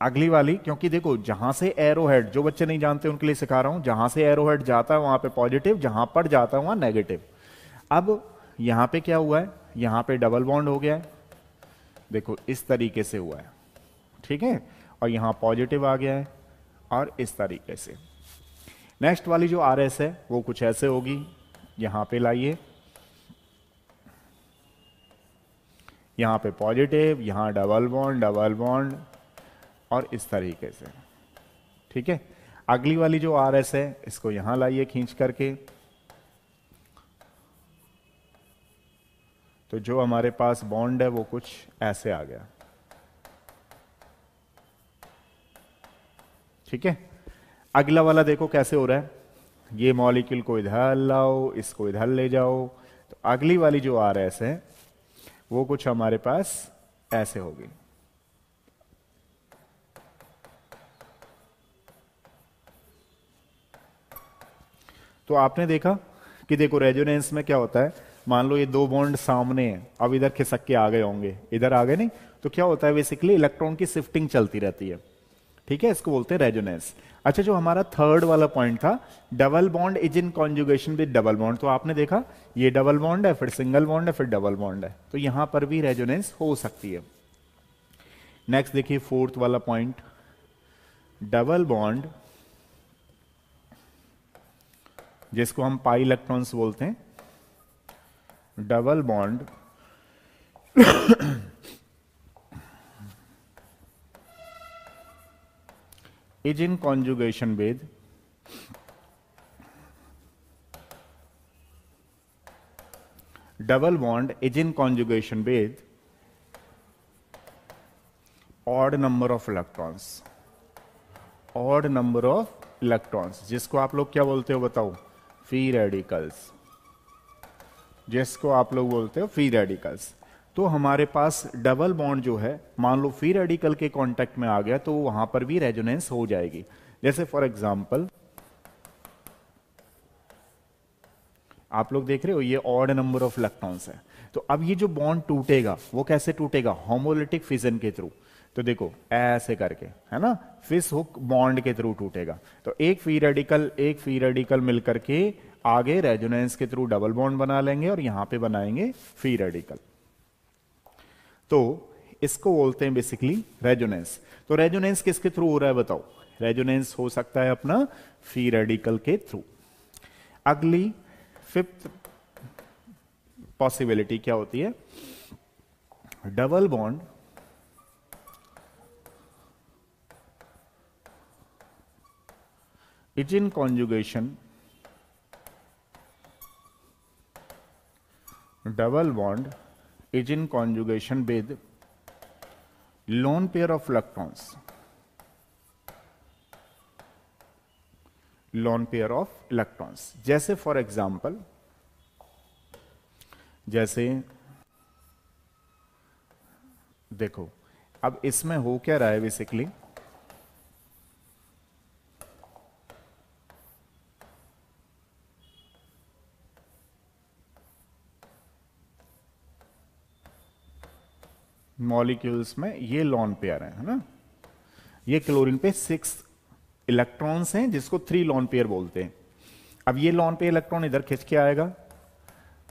अगली वाली क्योंकि देखो जहां से एरोहेड जो बच्चे नहीं जानते उनके लिए सिखा रहा हूं जहां से एरोहेड जाता है वहां पे पॉजिटिव जहां पर जाता है वहां नेगेटिव अब यहां पे क्या हुआ है यहां पे डबल बॉन्ड हो गया है देखो इस तरीके से हुआ है ठीक है और यहां पॉजिटिव आ गया है और इस तरीके से नेक्स्ट वाली जो आर है वो कुछ ऐसे होगी यहां पे लाइए यहां पे पॉजिटिव यहां डबल बॉन्ड डबल बॉन्ड और इस तरीके से ठीक है अगली वाली जो आर है इसको यहां लाइए खींच करके तो जो हमारे पास बॉन्ड है वो कुछ ऐसे आ गया ठीक है अगला वाला देखो कैसे हो रहा है ये मॉलिक्यूल को इधर लाओ इसको इधर ले जाओ तो अगली वाली जो आर एस है वो कुछ हमारे पास ऐसे होगी तो आपने देखा कि देखो रेजोनेंस में क्या होता है मान लो ये दो बॉन्ड सामने हैं अब इधर खिसक के आ गए होंगे इधर आ गए नहीं तो क्या होता है बेसिकली इलेक्ट्रॉन की शिफ्टिंग चलती रहती है ठीक है इसको बोलते हैं रेजोनेंस अच्छा जो हमारा थर्ड वाला पॉइंट था double bond is in conjugation with double bond तो आपने देखा ये डबल बॉन्ड है फिर सिंगल बॉन्ड है फिर डबल बॉन्ड है तो यहां पर भी रेजोनेंस हो सकती है नेक्स्ट देखिए फोर्थ वाला पॉइंट डबल बॉन्ड जिसको हम पाई इलेक्ट्रॉन्स बोलते हैं double bond is in conjugation with double bond is in conjugation with odd number of electrons odd number of electrons जिसको आप लोग क्या बोलते हो बताओ फ्री रेडिकल्स जिसको आप लोग बोलते हो फ्री रेडिकल्स तो हमारे पास डबल बॉन्ड जो है मान लो फ्री रेडिकल के कांटेक्ट में आ गया तो वहां पर भी रेजोनेंस हो जाएगी जैसे फॉर एग्जांपल आप लोग देख रहे हो ये ऑड नंबर ऑफ इलेक्ट्रॉन्स है तो अब ये जो बॉन्ड टूटेगा वो कैसे टूटेगा होमोलिटिक फिजन के थ्रू तो देखो ऐसे करके है ना फिस हुक बॉन्ड के थ्रू टूटेगा तो एक फी रेडिकल एक फी रेडिकल मिलकर के आगे रेजोनेंस के थ्रू डबल बॉन्ड बना लेंगे और यहां पे बनाएंगे फी रेडिकल तो इसको बोलते हैं बेसिकली रेजोनेंस तो रेजोनेंस किसके थ्रू हो रहा है बताओ रेजोनेंस हो सकता है अपना फी रेडिकल के थ्रू अगली फिफ्थ पॉसिबिलिटी क्या होती है double bond is in conjugation double bond is in conjugation with lone pair of electrons lone pair of electrons जैसे फॉर एग्जाम्पल जैसे देखो अब इसमें हो क्या रहा है बेसिकली मॉलिक्यूल्स में ये लॉन पेयर है ना ये क्लोरीन पे सिक्स इलेक्ट्रॉन्स हैं जिसको थ्री लॉन पेयर बोलते हैं अब ये लॉन पे इलेक्ट्रॉन इधर खिंच के आएगा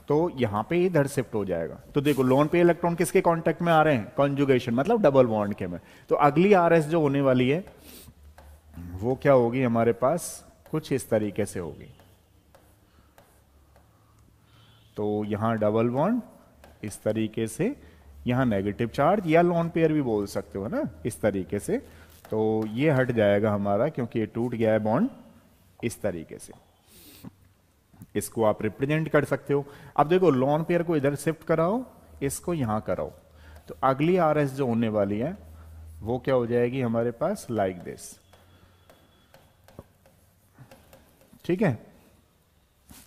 तो यहां पे इधर शिफ्ट हो जाएगा तो देखो लॉन पे इलेक्ट्रॉन किसके कांटेक्ट में आ रहे हैं कॉन्जुगेशन मतलब डबल बॉन्ड के में तो अगली आर जो होने वाली है वो क्या होगी हमारे पास कुछ इस तरीके से होगी तो यहां डबल बॉन्ड इस तरीके से यहां नेगेटिव चार्ज या लॉन पेयर भी बोल सकते हो ना इस तरीके से तो ये हट जाएगा हमारा क्योंकि ये टूट गया है बॉन्ड इस तरीके से इसको आप रिप्रेजेंट कर सकते हो अब देखो लॉन पेयर को इधर शिफ्ट कराओ इसको यहां कराओ तो अगली आर एस जो होने वाली है वो क्या हो जाएगी हमारे पास लाइक like दिस ठीक है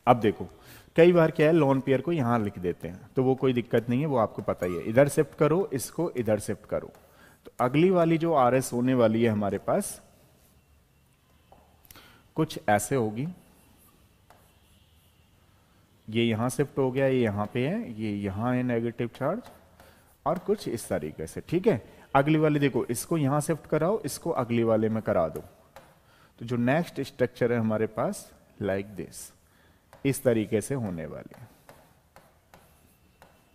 अब देखो कई बार क्या है लोन पेयर को यहाँ लिख देते हैं तो वो कोई दिक्कत नहीं है वो आपको पता ही है इधर शिफ्ट करो इसको इधर शिफ्ट करो तो अगली वाली जो आर एस होने वाली है हमारे पास कुछ ऐसे होगी ये यहां शिफ्ट हो गया ये यहां पे है ये यहां है नेगेटिव चार्ज और कुछ इस तरीके से ठीक है अगली वाली देखो इसको यहां शिफ्ट कराओ इसको अगली वाले में करा दो तो जो नेक्स्ट स्ट्रक्चर है हमारे पास लाइक like दिस इस तरीके से होने वाली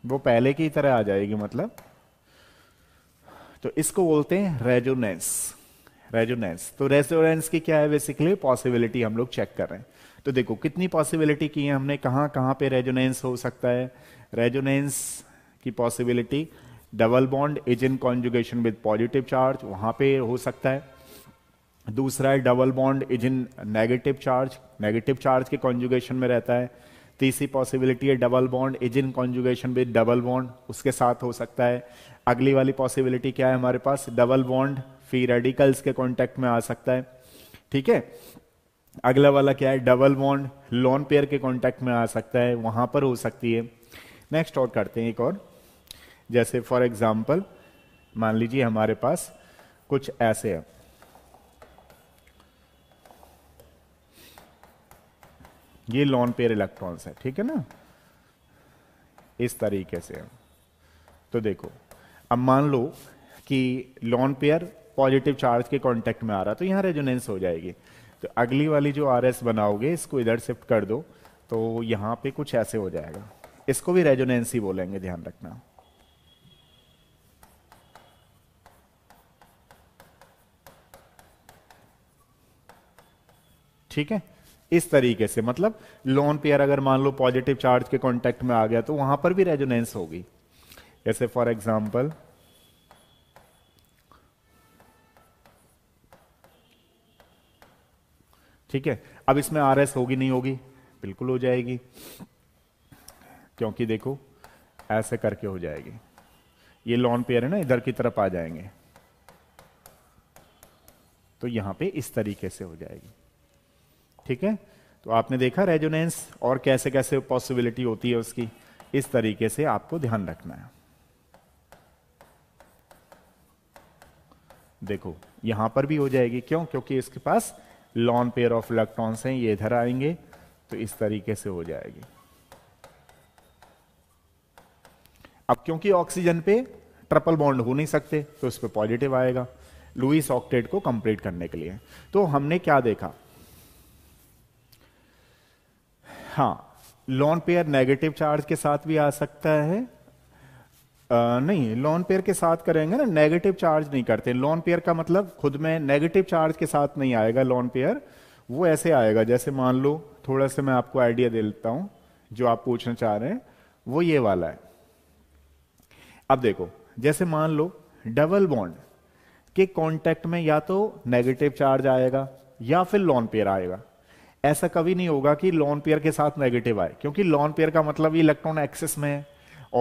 वो पहले की तरह आ जाएगी मतलब तो इसको बोलते हैं रेजोनेंस रेजोनेंस तो रेजोनेंस की क्या है बेसिकली पॉसिबिलिटी हम लोग चेक कर रहे हैं तो देखो कितनी पॉसिबिलिटी की है हमने कहां कहां पे रेजोनेंस हो सकता है रेजोनेंस की possibility double bond is in conjugation with positive charge वहां पे हो सकता है दूसरा है double bond is in negative charge negative charge के कॉन्जुगेशन में रहता है तीसरी पॉसिबिलिटी है double bond is in conjugation with double bond उसके साथ हो सकता है अगली वाली पॉसिबिलिटी क्या है हमारे पास डबल बॉन्ड फी रेडिकल्स के कॉन्टेक्ट में आ सकता है ठीक है अगला वाला क्या है डबल बॉन्ड लॉन पेयर के कॉन्टेक्ट में आ सकता है वहां पर हो सकती है नेक्स्ट और करते हैं एक और जैसे फॉर एग्जाम्पल मान लीजिए हमारे पास कुछ ऐसे है ये लॉन पेयर इलेक्ट्रॉन्स है ठीक है ना इस तरीके से तो देखो अब मान लो कि लॉन पेयर पॉजिटिव चार्ज के कांटेक्ट में आ रहा तो यहाँ रेजोनेंस हो जाएगी तो अगली वाली जो आर एस बनाओगे इसको इधर शिफ्ट कर दो तो यहाँ पे कुछ ऐसे हो जाएगा इसको भी रेजोनेंस ही बोलेंगे ध्यान रखना ठीक है इस तरीके से मतलब लोन पेयर अगर मान लो पॉजिटिव चार्ज के कॉन्टेक्ट में आ गया तो वहां पर भी रेजोनेंस होगी जैसे फॉर एग्जाम्पल ठीक है अब इसमें आर एस होगी नहीं होगी बिल्कुल हो जाएगी क्योंकि देखो ऐसे करके हो जाएगी ये लॉन पेयर है ना इधर की तरफ आ जाएंगे तो यहां पे इस तरीके से हो जाएगी ठीक है तो आपने देखा रेजोनेंस और कैसे कैसे पॉसिबिलिटी होती है उसकी इस तरीके से आपको ध्यान रखना है देखो यहां पर भी हो जाएगी क्यों क्योंकि इसके पास लॉन पेयर ऑफ इलेक्ट्रॉन्स हैं ये इधर आएंगे तो इस तरीके से हो जाएगी अब क्योंकि ऑक्सीजन पे ट्रिपल बॉन्ड हो नहीं सकते तो इस पर पॉजिटिव आएगा लुइस ऑक्टेट को कंप्लीट करने के लिए तो हमने क्या देखा हाँ लॉन पेयर नेगेटिव चार्ज के साथ भी आ सकता है आ, नहीं लॉन पेयर के साथ करेंगे ना नेगेटिव चार्ज नहीं करते लॉन पेयर का मतलब खुद में नेगेटिव चार्ज के साथ नहीं आएगा लॉन पेयर वो ऐसे आएगा जैसे मान लो थोड़ा सा मैं आपको आइडिया दे देता हूं जो आप पूछना चाह रहे हैं वो ये वाला है अब देखो जैसे मान लो डबल बॉन्ड के कांटेक्ट में या तो नेगेटिव चार्ज आएगा या फिर लॉन पेयर आएगा ऐसा कभी नहीं होगा कि लॉन पेयर के साथ नेगेटिव आए क्योंकि लॉन पेयर का मतलब इलेक्ट्रॉन एक्सेस में है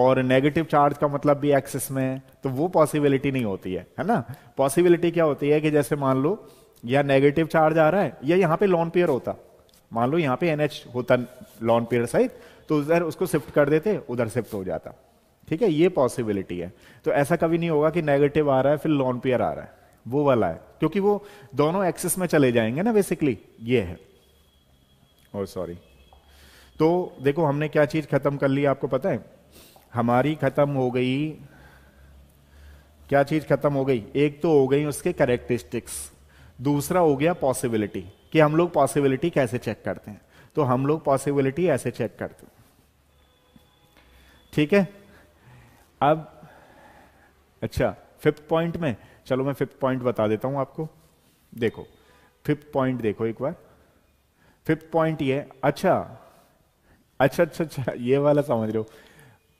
और नेगेटिव चार्ज का मतलब भी एक्सेस में है तो वो पॉसिबिलिटी नहीं होती है है ना पॉसिबिलिटी क्या होती है कि जैसे मान लो या नेगेटिव चार्ज आ रहा है या यहाँ पे लॉन पेयर होता मान लो यहाँ पे एनएच होता लॉन पेयर सहित तो उधर उसको शिफ्ट कर देते उधर शिफ्ट हो जाता ठीक है ये पॉसिबिलिटी है तो ऐसा कभी नहीं होगा कि नेगेटिव आ रहा है फिर लॉन पेयर आ रहा है वो वाला है क्योंकि वो दोनों एक्सेस में चले जाएंगे ना बेसिकली ये है ओ oh, सॉरी तो देखो हमने क्या चीज खत्म कर ली आपको पता है हमारी खत्म हो गई क्या चीज खत्म हो गई एक तो हो गई उसके करेक्टरिस्टिक्स दूसरा हो गया पॉसिबिलिटी कि हम लोग पॉसिबिलिटी कैसे चेक करते हैं तो हम लोग पॉसिबिलिटी ऐसे चेक करते हैं ठीक है अब अच्छा फिफ्थ पॉइंट में चलो मैं फिफ्थ पॉइंट बता देता हूं आपको देखो फिफ्थ पॉइंट देखो एक बार फिफ्थ पॉइंट ये अच्छा अच्छा अच्छा अच्छा ये वाला समझ रहे हो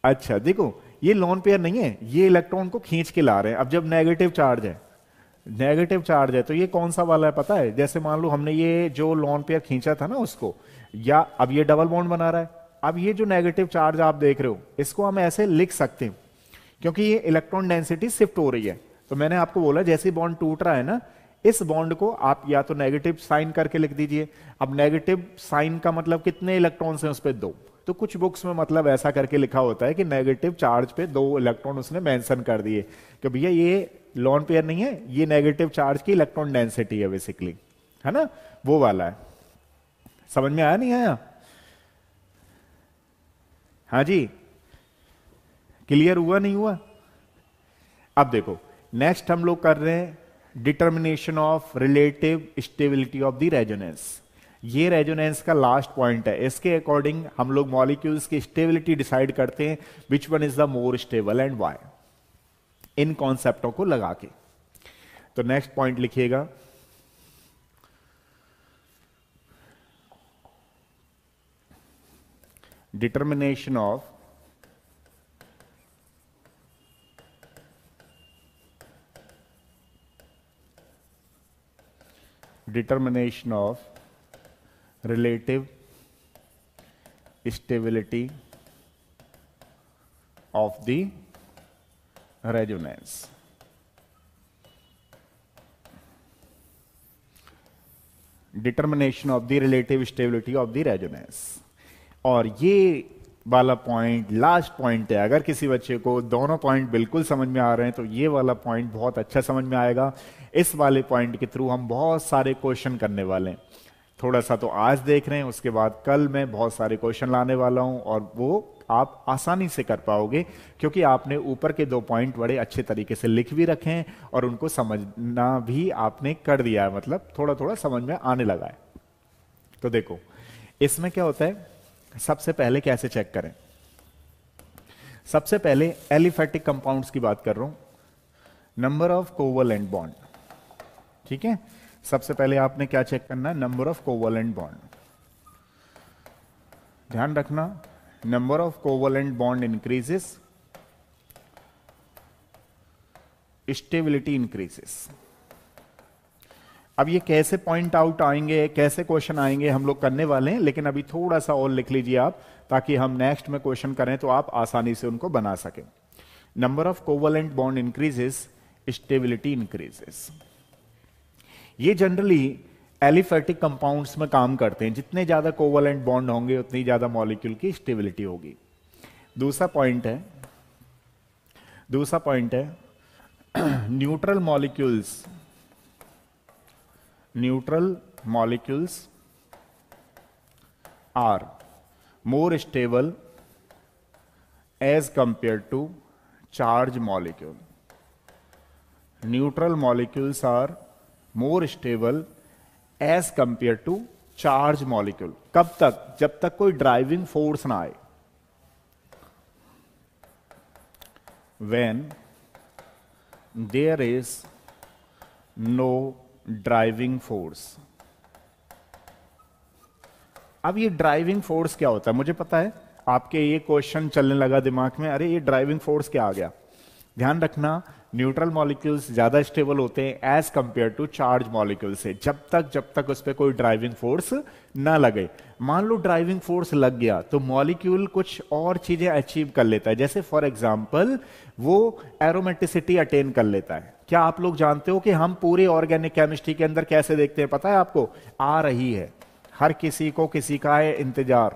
अच्छा देखो ये लोन पेयर नहीं है ये इलेक्ट्रॉन को खींच के ला रहे हैं अब जब नेगेटिव चार्ज है नेगेटिव चार्ज है तो ये कौन सा वाला है पता है जैसे मान लो हमने ये जो लोन पेयर खींचा था ना उसको या अब ये डबल बॉन्ड बना रहा है अब ये जो नेगेटिव चार्ज आप देख रहे हो इसको हम ऐसे लिख सकते हैं क्योंकि ये इलेक्ट्रॉन डेंसिटी शिफ्ट हो रही है तो मैंने आपको बोला जैसे बॉन्ड टूट रहा है ना इस बॉन्ड को आप या तो नेगेटिव साइन करके लिख दीजिए अब नेगेटिव साइन का मतलब कितने इलेक्ट्रॉन है उस पर दो तो कुछ बुक्स में मतलब ऐसा करके लिखा होता है कि नेगेटिव चार्ज पे दो इलेक्ट्रॉन उसने मेंशन कर दिए कि भैया ये लॉन पेयर नहीं है ये नेगेटिव चार्ज की इलेक्ट्रॉन डेंसिटी है बेसिकली है ना वो वाला है समझ में आया नहीं आया हाँ जी क्लियर हुआ नहीं हुआ अब देखो नेक्स्ट हम लोग कर रहे हैं determination of relative stability of the resonance ये रेजोनेंस का लास्ट पॉइंट है इसके अकॉर्डिंग हम लोग मॉलिक्यूल्स की स्टेबिलिटी डिसाइड करते हैं which one is the more stable and why इन कॉन्सेप्टों को लगा के तो नेक्स्ट पॉइंट लिखिएगा determination of determination of relative stability of the resonance. Determination of the relative stability of the resonance. और ये वाला पॉइंट लास्ट पॉइंट है अगर किसी बच्चे को दोनों पॉइंट बिल्कुल समझ में आ रहे हैं तो ये वाला पॉइंट बहुत अच्छा समझ में आएगा इस वाले पॉइंट के थ्रू हम बहुत सारे क्वेश्चन करने वाले हैं थोड़ा सा तो आज देख रहे हैं उसके बाद कल मैं बहुत सारे क्वेश्चन लाने वाला हूं और वो आप आसानी से कर पाओगे क्योंकि आपने ऊपर के दो पॉइंट बड़े अच्छे तरीके से लिख भी रखे हैं और उनको समझना भी आपने कर दिया है मतलब थोड़ा थोड़ा समझ में आने लगा है तो देखो इसमें क्या होता है सबसे पहले कैसे चेक करें सबसे पहले एलिफेटिक कंपाउंड्स की बात कर रहा हूं number of covalent bond ठीक है सबसे पहले आपने क्या चेक करना है number of covalent bond ध्यान रखना number of covalent bond increases stability increases अब ये कैसे पॉइंट आउट आएंगे कैसे क्वेश्चन आएंगे हम लोग करने वाले हैं लेकिन अभी थोड़ा सा और लिख लीजिए आप ताकि हम नेक्स्ट में क्वेश्चन करें तो आप आसानी से उनको बना सकें number of covalent bond increases stability increases ये जनरली एलिफेटिक कंपाउंड्स में काम करते हैं जितने ज्यादा कोवलेंट बॉन्ड होंगे उतनी ज्यादा मॉलिक्यूल की स्टेबिलिटी होगी दूसरा पॉइंट है दूसरा पॉइंट है neutral molecules neutral molecules are more stable as compare to charge molecule neutral molecules are more stable as compare to charge molecule कब तक जब तक कोई ड्राइविंग फोर्स ना आए when there is no driving force अब ये ड्राइविंग फोर्स क्या होता है मुझे पता है आपके ये क्वेश्चन चलने लगा दिमाग में अरे ये ड्राइविंग फोर्स क्या आ गया ध्यान रखना न्यूट्रल मॉलिक्यूल्स ज्यादा स्टेबल होते हैं as compare to charge molecule से जब तक जब तक उस पर कोई ड्राइविंग फोर्स ना लगे मान लो ड्राइविंग फोर्स लग गया तो मॉलिक्यूल कुछ और चीजें अचीव कर लेता है जैसे फॉर एग्जाम्पल वो एरोमेटिसिटी अटेन कर लेता है क्या आप लोग जानते हो कि हम पूरे ऑर्गेनिक केमिस्ट्री के अंदर कैसे देखते हैं पता है आपको आ रही है हर किसी को किसी का है इंतजार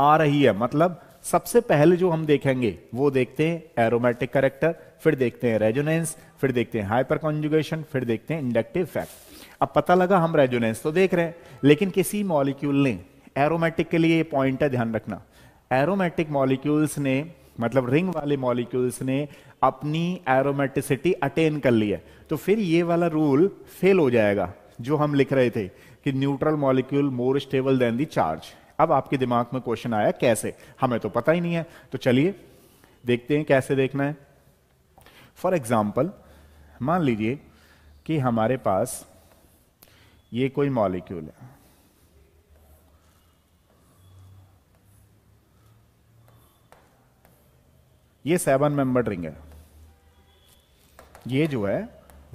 आ रही है मतलब सबसे पहले जो हम देखेंगे वो देखते हैं एरोमेटिक करेक्टर फिर देखते हैं रेजोनेंस फिर देखते हैं हाइपर कॉन्जुगेशन फिर देखते हैं इंडक्टिव फैक्ट अब पता लगा हम रेजोनेंस तो देख रहे हैं लेकिन किसी मॉलिक्यूल ने एरोमेटिक के लिए पॉइंट है ध्यान रखना एरोमेटिक मॉलिक्यूल्स ने मतलब रिंग वाले मॉलिक्यूल्स ने अपनी एरोमेटिसिटी अटेन कर ली है तो फिर ये वाला रूल फेल हो जाएगा जो हम लिख रहे थे कि neutral molecule more stable than the charge अब आपके दिमाग में क्वेश्चन आया कैसे हमें तो पता ही नहीं है तो चलिए देखते हैं कैसे देखना है फॉर एग्जाम्पल मान लीजिए कि हमारे पास ये कोई मॉलिक्यूल है ये सेवन मेंबर रिंग है ये जो है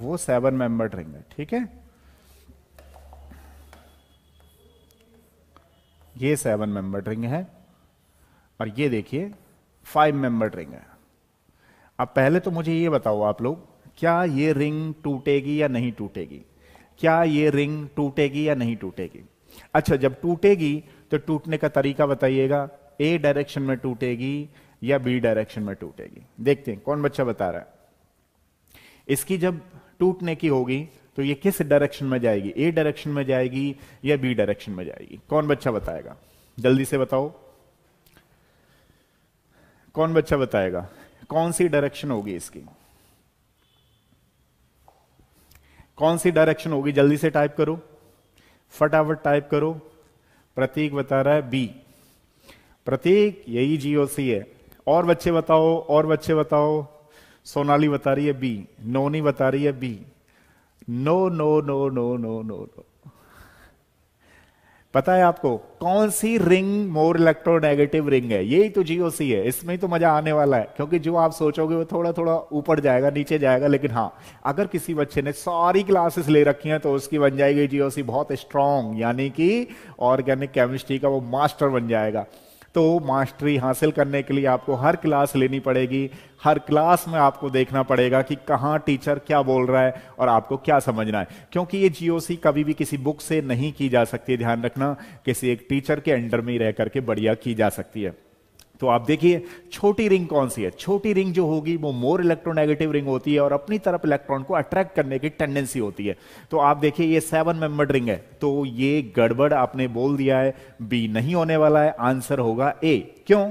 वो सेवन मेंबर रिंग है ठीक है ये सेवन मेंबर रिंग है और ये देखिए फाइव मेंबर रिंग है अब पहले तो मुझे ये बताओ आप लोग क्या ये रिंग टूटेगी या नहीं टूटेगी क्या ये रिंग टूटेगी या नहीं टूटेगी अच्छा जब टूटेगी तो टूटने का तरीका बताइएगा ए डायरेक्शन में टूटेगी या बी डायरेक्शन में टूटेगी देखते हैं कौन बच्चा बता रहा है इसकी जब टूटने की होगी तो ये किस डायरेक्शन में जाएगी ए डायरेक्शन में जाएगी या बी डायरेक्शन में जाएगी कौन बच्चा बताएगा जल्दी से बताओ कौन बच्चा बताएगा कौन सी डायरेक्शन होगी इसकी कौन सी डायरेक्शन होगी जल्दी से टाइप करो फटाफट टाइप करो प्रतीक बता रहा है बी प्रतीक यही जीओसी है और बच्चे बताओ और बच्चे बताओ सोनाली बता रही है बी नोनी बता रही है B no no no no no no no पता है आपको कौन सी रिंग मोर इलेक्ट्रोनेगेटिव रिंग है यही तो जीओसी है इसमें तो मजा आने वाला है क्योंकि जो आप सोचोगे वो थोड़ा थोड़ा ऊपर जाएगा नीचे जाएगा लेकिन हाँ अगर किसी बच्चे ने सारी क्लासेस ले रखी हैं तो उसकी बन जाएगी जीओसी बहुत स्ट्रांग यानी कि ऑर्गेनिक केमिस्ट्री का वो मास्टर बन जाएगा तो मास्टरी हासिल करने के लिए आपको हर क्लास लेनी पड़ेगी हर क्लास में आपको देखना पड़ेगा कि कहाँ टीचर क्या बोल रहा है और आपको क्या समझना है क्योंकि ये जीओसी कभी भी किसी बुक से नहीं की जा सकती ध्यान रखना किसी एक टीचर के अंडर में ही रह करके बढ़िया की जा सकती है तो आप देखिए छोटी रिंग कौन सी है छोटी रिंग जो होगी वो मोर इलेक्ट्रोनेगेटिव रिंग होती है और अपनी तरफ इलेक्ट्रॉन को अट्रैक्ट करने की टेंडेंसी होती है तो आप देखिए ये सेवन मेंबर रिंग है तो ये गड़बड़ आपने बोल दिया है बी नहीं होने वाला है आंसर होगा ए क्यों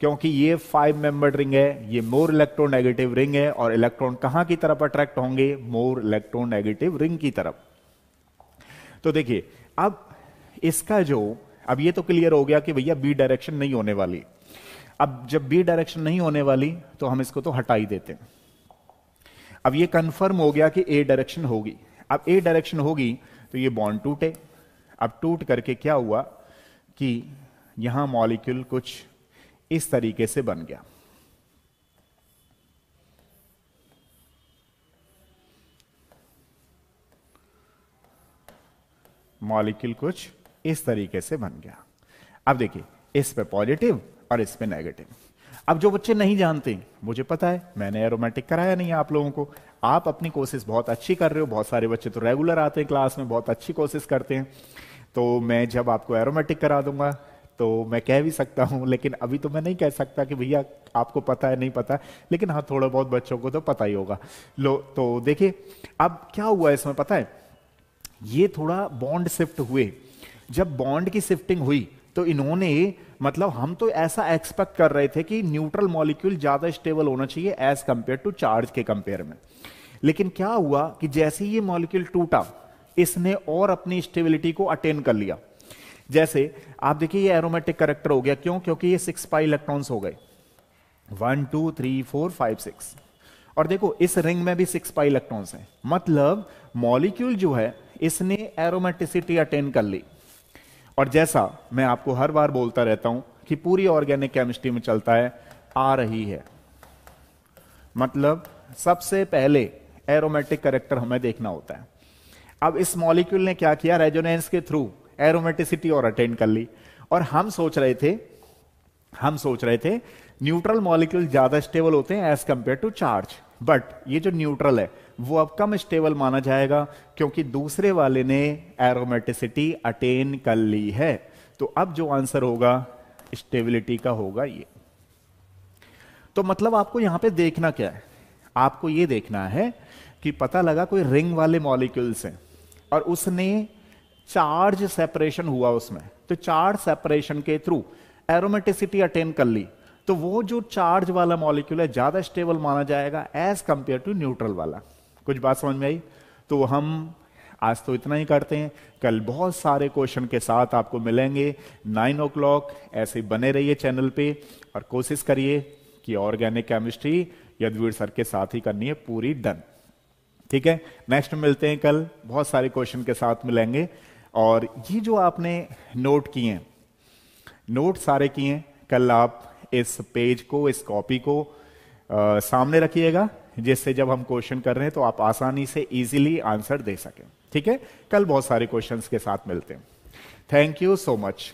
क्योंकि ये फाइव मेंबर रिंग है ये मोर इलेक्ट्रोनेगेटिव रिंग है और इलेक्ट्रॉन कहां की तरफ अट्रैक्ट होंगे मोर इलेक्ट्रोनेगेटिव रिंग की तरफ तो देखिए अब इसका जो अब ये तो क्लियर हो गया कि भैया बी डायरेक्शन नहीं होने वाली अब जब बी डायरेक्शन नहीं होने वाली तो हम इसको तो हटा ही देते हैं अब ये कंफर्म हो गया कि ए डायरेक्शन होगी अब ए डायरेक्शन होगी तो ये बॉन्ड टूटे अब टूट करके क्या हुआ कि यहां मॉलिक्यूल कुछ इस तरीके से बन गया मॉलिक्यूल कुछ इस तरीके से बन गया अब देखिए इस पे पॉजिटिव और इसमें नेगेटिव अब जो बच्चे नहीं जानते मुझे पता है मैंने एरोमेटिक कराया नहीं है आप लोगों को आप अपनी कोशिश बहुत अच्छी कर रहे हो बहुत सारे बच्चे तो रेगुलर आते हैं क्लास में बहुत अच्छी कोशिश करते हैं तो मैं जब आपको एरोमेटिक करा दूंगा तो मैं कह भी सकता हूं लेकिन अभी तो मैं नहीं कह सकता कि भैया आपको पता है नहीं पता है लेकिन हाँ थोड़ा बहुत बच्चों को तो पता ही होगा लो तो देखिए अब क्या हुआ इसमें पता है ये थोड़ा बॉन्ड शिफ्ट हुए जब बॉन्ड की शिफ्टिंग हुई तो इन्होंने मतलब हम तो ऐसा एक्सपेक्ट कर रहे थे कि न्यूट्रल मॉलिक्यूल ज्यादा स्टेबल होना चाहिए एज कंपेयर टू चार्ज के कंपेयर में लेकिन क्या हुआ कि जैसे ही ये मॉलिक्यूल टूटा इसने और अपनी स्टेबिलिटी को अटेन कर लिया जैसे आप देखिए ये एरोमेटिक करेक्टर हो गया क्यों क्योंकि ये सिक्स पाई इलेक्ट्रॉन्स हो गए one two three four five six और देखो इस रिंग में भी सिक्स पाई इलेक्ट्रॉन्स हैं मतलब मॉलिक्यूल जो है इसने एरोमेटिसिटी अटेन कर ली और जैसा मैं आपको हर बार बोलता रहता हूं कि पूरी ऑर्गेनिक केमिस्ट्री में चलता है आ रही है मतलब सबसे पहले एरोमेटिक करेक्टर हमें देखना होता है अब इस मॉलिक्यूल ने क्या किया रेजोनेंस के थ्रू एरोमेटिसिटी और अटेंड कर ली और हम सोच रहे थे हम सोच रहे थे न्यूट्रल मॉलिक्यूल ज्यादा स्टेबल होते हैं as compare to charge but ये जो न्यूट्रल है वो अब कम स्टेबल माना जाएगा क्योंकि दूसरे वाले ने एरोमेटिसिटी अटेन कर ली है तो अब जो आंसर होगा स्टेबिलिटी का होगा ये तो मतलब आपको यहां पे देखना क्या है आपको ये देखना है कि पता लगा कोई रिंग वाले मॉलिक्यूल्स हैं और उसने चार्ज सेपरेशन हुआ उसमें तो चार्ज सेपरेशन के थ्रू एरोमेटिसिटी अटेन कर ली तो वो जो चार्ज वाला मॉलिक्यूल है ज्यादा स्टेबल माना जाएगा एज कंपेयर टू न्यूट्रल वाला कुछ बात समझ में आई तो हम आज तो इतना ही करते हैं कल बहुत सारे क्वेश्चन के साथ आपको मिलेंगे नाइन ओ क्लॉक ऐसे बने रहिए चैनल पे और कोशिश करिए कि ऑर्गेनिक केमिस्ट्री यदवीर सर के साथ ही करनी है पूरी डन ठीक है नेक्स्ट मिलते हैं कल बहुत सारे क्वेश्चन के साथ मिलेंगे और ये जो आपने नोट किए हैं नोट सारे किए हैं कल आप इस पेज को इस कॉपी को आ, सामने रखिएगा जिससे जब हम क्वेश्चन कर रहे हैं तो आप आसानी से इजीली आंसर दे सकें ठीक है कल बहुत सारे क्वेश्चंस के साथ मिलते हैं थैंक यू सो मच